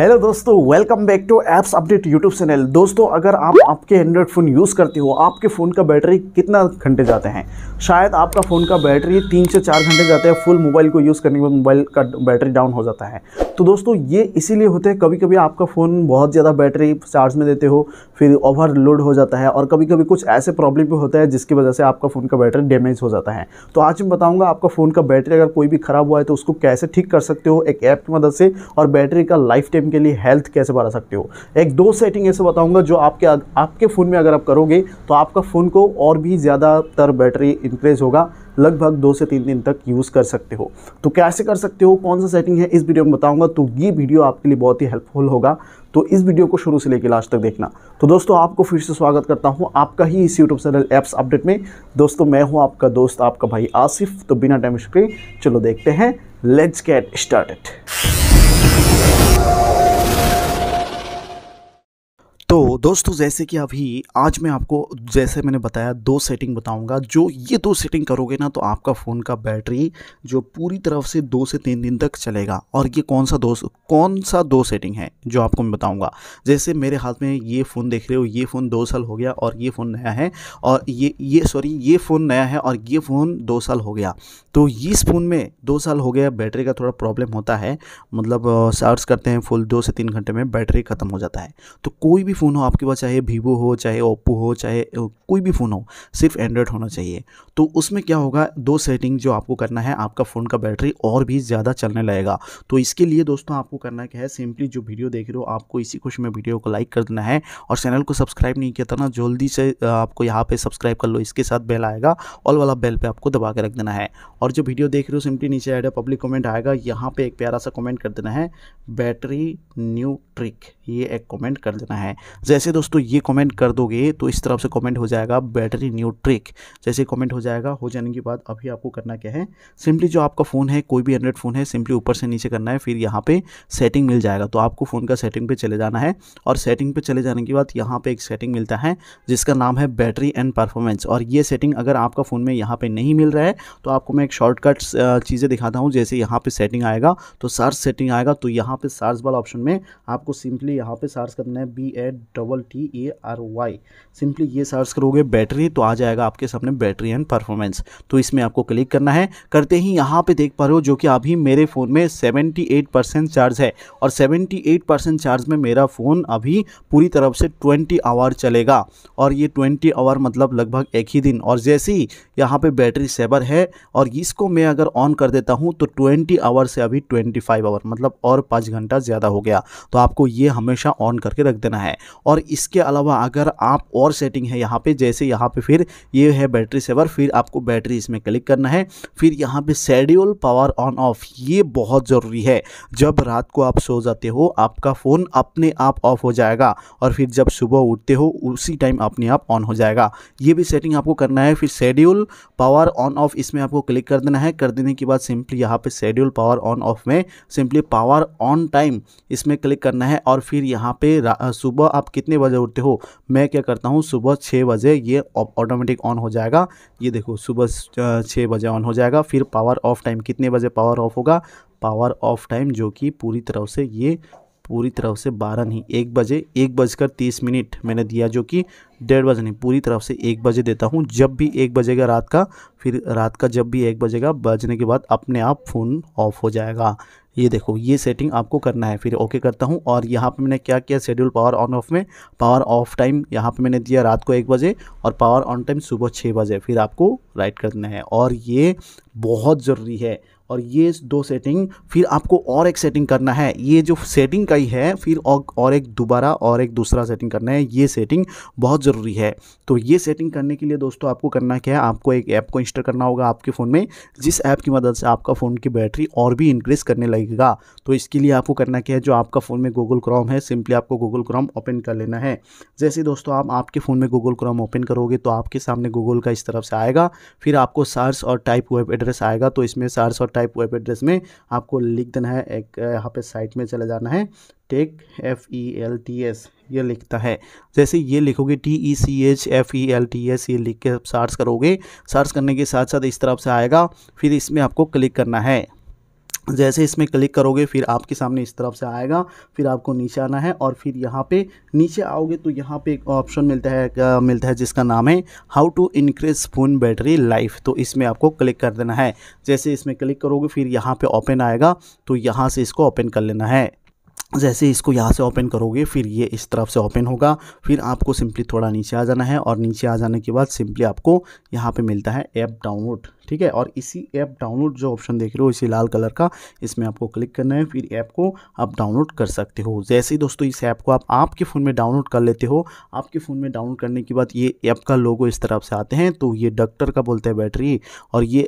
hello दोस्तों welcome back to apps update YouTube channel दोस्तों अगर आप आपके एंड्रॉयड फ़ोन यूज़ करते हो आपके फ़ोन का बैटरी कितना घंटे जाते हैं शायद आपका फ़ोन का बैटरी तीन से चार घंटे जाते हैं फुल मोबाइल को यूज़ करने के बाद मोबाइल का बैटरी डाउन हो जाता है तो दोस्तों ये इसीलिए होते हैं कभी कभी आपका फ़ोन बहुत ज़्यादा बैटरी चार्ज में देते हो फिर ओवर हो जाता है और कभी कभी कुछ ऐसे प्रॉब्लम भी होता है जिसकी वजह से आपका फ़ोन का बैटरी डैमेज हो जाता है तो आज मैं बताऊँगा आपका फ़ोन का बैटरी अगर कोई भी ख़राब हुआ है तो उसको कैसे ठीक कर सकते हो एक ऐप की मदद से और बैटरी का लाइफ टाइम दिन के लिए हेल्थ कैसे बढ़ा सकते हो एक दो सेटिंग ऐसे बताऊंगा जो आपके आपके फ़ोन में अगर आप करोगे तो आपका फ़ोन को और भी ज़्यादातर बैटरी इंक्रीज होगा लगभग दो से तीन दिन तक यूज़ कर सकते हो तो कैसे कर सकते हो कौन सा सेटिंग है इस वीडियो में बताऊंगा तो ये वीडियो आपके लिए बहुत ही हेल्पफुल होगा तो इस वीडियो को शुरू से लेकर लास्ट तक देखना तो दोस्तों आपको फिर से स्वागत करता हूँ आपका ही इस यूट्यूब चैनल ऐप्स अपडेट में दोस्तों मैं हूँ आपका दोस्त आपका भाई आसिफ तो बिना टाइम के चलो देखते हैं लेट्स गेट स्टार्ट तो दोस्तों जैसे कि अभी आज मैं आपको जैसे मैंने बताया दो सेटिंग बताऊंगा जो ये दो सेटिंग करोगे ना तो आपका फ़ोन का बैटरी जो पूरी तरफ से दो से तीन दिन तक चलेगा और ये कौन सा दो कौन सा दो सेटिंग है जो आपको मैं बताऊंगा जैसे मेरे हाथ में ये फ़ोन देख रहे हो ये फ़ोन दो साल हो गया और ये फ़ोन नया है और ये ये सॉरी ये फ़ोन नया है और ये फ़ोन दो साल हो गया तो इस फ़ोन में दो साल हो गया बैटरी का थोड़ा प्रॉब्लम होता है मतलब चार्ज करते हैं फुल दो से तीन घंटे में बैटरी ख़त्म हो जाता है तो कोई भी फ़ोन हो आपके पास चाहे वीवो हो चाहे ओप्पो हो चाहे कोई भी फ़ोन हो सिर्फ एंड्रॉयड होना चाहिए तो उसमें क्या होगा दो सेटिंग जो आपको करना है आपका फ़ोन का बैटरी और भी ज़्यादा चलने लगेगा तो इसके लिए दोस्तों आपको करना क्या है सिंपली जो वीडियो देख रहे हो आपको इसी खुश में वीडियो को लाइक कर देना है और चैनल को सब्सक्राइब नहीं किया था ना जल्दी से आपको यहाँ पर सब्सक्राइब कर लो इसके साथ बेल आएगा ऑल वाला बेल पर आपको दबा के रख देना है और जो वीडियो देख रहे हो सिंपली नीचे आएगा पब्लिक कमेंट आएगा यहाँ पर एक प्यारा सा कमेंट कर देना है बैटरी न्यू ट्रिक ये एक कमेंट कर देना है जैसे दोस्तों ये कमेंट कर दोगे तो इस तरफ से कमेंट हो जाएगा बैटरी न्यू ट्रिक जैसे कमेंट हो जाएगा हो जाने के बाद अभी आपको करना क्या है सिंपली जो आपका फ़ोन है कोई भी एंड्रॉइड फ़ोन है सिंपली ऊपर से नीचे करना है फिर यहाँ पर सेटिंग मिल जाएगा तो आपको फ़ोन का सेटिंग पर चले जाना है और सेटिंग पर चले जाने के बाद यहाँ पर एक सेटिंग मिलता है जिसका नाम है बैटरी एंड परफॉर्मेंस और ये सेटिंग अगर आपका फ़ोन में यहाँ पर नहीं मिल रहा है तो आपको मैं एक शॉर्टकट चीज़ें दिखाता हूँ जैसे यहाँ पर सेटिंग आएगा तो सार्स सेटिंग आएगा तो यहाँ पर सार्स वाला ऑप्शन में आपको सिंपली यहाँ पर सार्स करना है B A double T E R Y simply ये सर्च करोगे बैटरी तो आ जाएगा आपके सामने बैटरी एंड परफॉर्मेंस तो इसमें आपको क्लिक करना है करते ही यहाँ पे देख पा रहे हो जो कि अभी मेरे फ़ोन में 78 परसेंट चार्ज है और 78 परसेंट चार्ज में मेरा फ़ोन अभी पूरी तरफ से 20 आवर चलेगा और ये 20 आवर मतलब लगभग एक ही दिन और जैसे ही यहाँ पर बैटरी सेवर है और इसको मैं अगर ऑन कर देता हूँ तो ट्वेंटी आवर से अभी ट्वेंटी आवर मतलब और पाँच घंटा ज़्यादा हो गया तो आपको ये हमेशा ऑन करके रख देना है और इसके अलावा अगर आप और सेटिंग है यहाँ पे जैसे यहाँ पे फिर ये है बैटरी सेवर फिर आपको बैटरी इसमें क्लिक करना है फिर यहाँ पे शेड्यूल पावर ऑन ऑफ ये बहुत ज़रूरी है जब रात को आप सो जाते हो आपका फ़ोन अपने आप ऑफ हो जाएगा और फिर जब सुबह उठते हो उसी टाइम अपने आप ऑन हो जाएगा ये भी सेटिंग आपको करना है फिर शेड्यूल पावर ऑन ऑफ इसमें आपको क्लिक कर देना है कर देने के बाद सिंपली यहाँ पे शेड्यूल पावर ऑन ऑफ में सिंपली पावर ऑन टाइम इसमें क्लिक करना है और फिर यहाँ पे सुबह आप कितने बजे उठते हो मैं क्या करता हूँ सुबह छः बजे ये ऑटोमेटिक ऑन हो जाएगा ये देखो सुबह छः बजे ऑन हो जाएगा फिर पावर ऑफ टाइम कितने बजे पावर ऑफ होगा पावर ऑफ टाइम जो कि पूरी तरह से ये पूरी तरह से बारह नहीं एक बजे एक बजकर तीस मिनट मैंने दिया जो कि डेढ़ बजे नहीं पूरी तरफ से एक बजे देता हूँ जब भी एक बजेगा रात का फिर रात का जब भी एक बजेगा बजने के बाद अपने आप फ़ोन ऑफ हो जाएगा ये देखो ये सेटिंग आपको करना है फिर ओके करता हूँ और यहाँ पे मैंने क्या किया शेड्यूल पावर ऑन ऑफ में पावर ऑफ टाइम यहाँ पे मैंने दिया रात को एक बजे और पावर ऑन टाइम सुबह छः बजे फिर आपको राइट करना है और ये बहुत ज़रूरी है और ये दो सेटिंग फिर आपको और एक सेटिंग करना है ये जो सेटिंग का ही है फिर और, एक दोबारा और एक दूसरा सेटिंग करना है ये सेटिंग बहुत ज़रूरी है तो ये सेटिंग करने के लिए दोस्तों आपको करना क्या है आपको एक ऐप को इंस्टॉल करना होगा आपके फ़ोन में जिस ऐप की मदद से आपका फ़ोन की बैटरी और भी इंक्रीज़ करने लगेगा तो इसके लिए आपको करना क्या है जो आपका फ़ोन में गूगल क्रोम है सिंपली आपको गूगल क्रोम ओपन कर लेना है जैसे दोस्तों आप आपके फ़ोन में गूगल क्रोम ओपन करोगे तो आपके सामने गूगल का इस तरफ से आएगा फिर आपको सर्च और टाइप वेब एड्रेस आएगा तो इसमें सर्च और टाइप वेब एड्रेस में आपको लिख देना है एक यहाँ पे साइट में चला जाना है tech F E L T S ये लिखता है जैसे ये लिखोगे T E C H F E L T S ये लिख के सर्च करोगे सर्च करने के साथ साथ इस तरफ से आएगा फिर इसमें आपको क्लिक करना है जैसे इसमें क्लिक करोगे फिर आपके सामने इस तरफ से आएगा फिर आपको नीचे आना है और फिर यहाँ पे नीचे आओगे तो यहाँ पे एक ऑप्शन मिलता है मिलता है जिसका नाम है how to increase phone battery life तो इसमें आपको क्लिक कर देना है जैसे इसमें क्लिक करोगे फिर यहाँ पे ओपन आएगा तो यहाँ से इसको ओपन कर लेना है जैसे इसको यहाँ से ओपन करोगे फिर ये इस तरफ से ओपन होगा फिर आपको सिंपली थोड़ा नीचे आ जाना है और नीचे आ जाने के बाद सिंपली आपको यहाँ पे मिलता है ऐप डाउनलोड ठीक है और इसी ऐप डाउनलोड जो ऑप्शन देख रहे हो इसी लाल कलर का इसमें आपको क्लिक करना है फिर ऐप को आप डाउनलोड कर सकते हो जैसे ही दोस्तों इस ऐप को आप आपके फ़ोन में डाउनलोड कर लेते हो आपके फ़ोन में डाउनलोड करने के बाद ये ऐप का लोगो इस तरफ से आते हैं तो ये डॉक्टर का बोलते हैं बैटरी और ये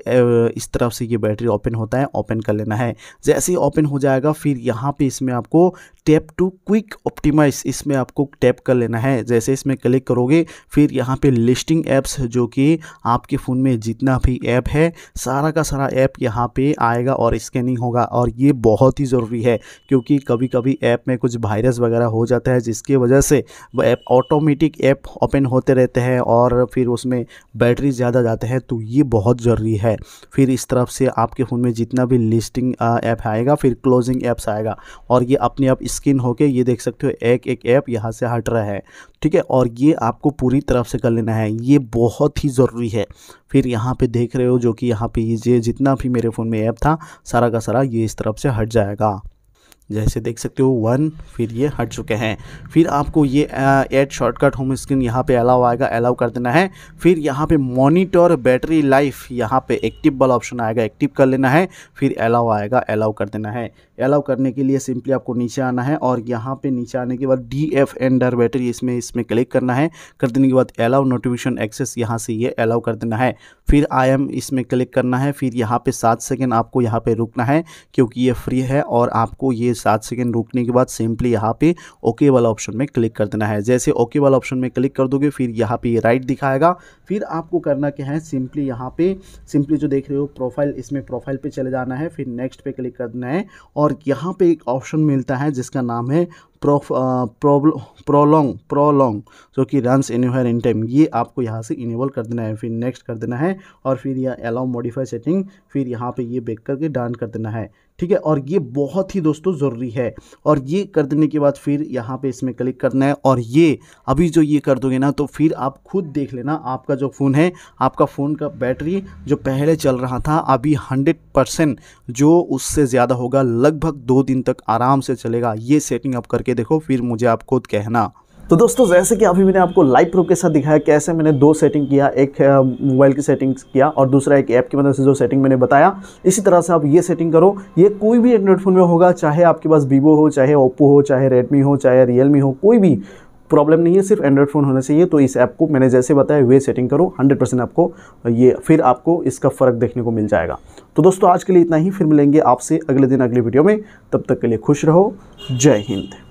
इस तरफ से ये बैटरी ओपन होता है ओपन कर लेना है जैसे ही ओपन हो जाएगा फिर यहाँ पर इसमें आपको टैप टू क्विक ऑप्टिमाइज इसमें आपको टैप कर लेना है जैसे इसमें क्लिक करोगे फिर यहाँ पर लिस्टिंग ऐप्स जो कि आपके फ़ोन में जितना भी ऐप है सारा का सारा ऐप यहाँ पे आएगा और स्कैनिंग होगा और ये बहुत ही ज़रूरी है क्योंकि कभी कभी ऐप में कुछ वायरस वगैरह हो जाता है जिसकी वजह से वह ऐप ऑटोमेटिक ऐप ओपन होते रहते हैं और फिर उसमें बैटरी ज़्यादा जाते हैं तो ये बहुत ज़रूरी है फिर इस तरफ से आपके फ़ोन में जितना भी लिस्टिंग ऐप आएगा फिर क्लोजिंग ऐप्स आएगा और ये अपने आप स्किन होकर ये देख सकते हो एक एक ऐप यहाँ से हट रहा है ठीक है और ये आपको पूरी तरफ से कर लेना है ये बहुत ही ज़रूरी है फिर यहाँ पे देख रहे हो जो कि यहाँ पे ये जितना भी मेरे फ़ोन में ऐप था सारा का सारा ये इस तरफ से हट जाएगा जैसे देख सकते हो वन फिर ये हट चुके हैं फिर आपको ये एड शॉर्टकट होम स्क्रीन यहाँ पे अलाउ आएगा अलाउ कर देना है फिर यहाँ पे मॉनिटर बैटरी लाइफ यहाँ पे एक्टिव वाला ऑप्शन आएगा एक्टिव कर लेना है फिर अलाउ आएगा अलाउ कर देना है अलाउ करने के लिए सिंपली आपको नीचे आना है और यहाँ पे नीचे आने के बाद डी एफ एंडर बैटरी इसमें इसमें क्लिक करना है कर देने के बाद अलाउ नोटिफिकेशन एक्सेस यहाँ से ये अलाउ कर देना है फिर आई एम इसमें क्लिक करना है फिर यहाँ पे सात सेकेंड आपको यहाँ पे रुकना है क्योंकि ये फ्री है और आपको ये सात सेकेंड रुकने के बाद सिंपली यहाँ पे ओके वाला ऑप्शन में क्लिक कर देना है जैसे ओके वाला ऑप्शन में क्लिक कर दोगे फिर यहाँ पे राइट दिखाएगा फिर आपको करना क्या है सिंपली यहाँ पे सिंपली जो देख रहे हो प्रोफाइल इसमें प्रोफाइल पे चले जाना है फिर नेक्स्ट पे क्लिक करना है और और यहाँ पे एक ऑप्शन मिलता है जिसका नाम है प्रोलॉन्ग प्रोलॉन्ग जो कि रन्स एनीवेयर इन टाइम ये आपको यहाँ से इनेबल कर देना है फिर नेक्स्ट कर देना है और फिर यह अलाउ मॉडिफाई सेटिंग फिर यहाँ पे ये बेक करके डान कर देना है ठीक है और ये बहुत ही दोस्तों ज़रूरी है और ये कर देने के बाद फिर यहाँ पे इसमें क्लिक करना है और ये अभी जो ये कर दोगे ना तो फिर आप खुद देख लेना आपका जो फ़ोन है आपका फ़ोन का बैटरी जो पहले चल रहा था अभी हंड्रेड परसेंट जो उससे ज़्यादा होगा लगभग दो दिन तक आराम से चलेगा ये सेटिंग आप करके देखो फिर मुझे आप खुद कहना तो दोस्तों जैसे कि अभी मैंने आपको लाइव प्रो के साथ दिखाया कैसे मैंने दो सेटिंग किया एक मोबाइल की सेटिंग किया और दूसरा एक ऐप की मदद से जो सेटिंग मैंने बताया इसी तरह से आप ये सेटिंग करो ये कोई भी एंड्रॉइड फ़ोन में होगा चाहे आपके पास वीवो हो चाहे ओप्पो हो चाहे रेडमी हो चाहे रियलमी हो कोई भी प्रॉब्लम नहीं है सिर्फ एंड्रॉइड फ़ोन होना चाहिए तो इस ऐप को मैंने जैसे बताया वे सेटिंग करो 100% आपको ये फिर आपको इसका फ़र्क देखने को मिल जाएगा तो दोस्तों आज के लिए इतना ही फिर मिलेंगे आपसे अगले दिन अगले वीडियो में तब तक के लिए खुश रहो जय हिंद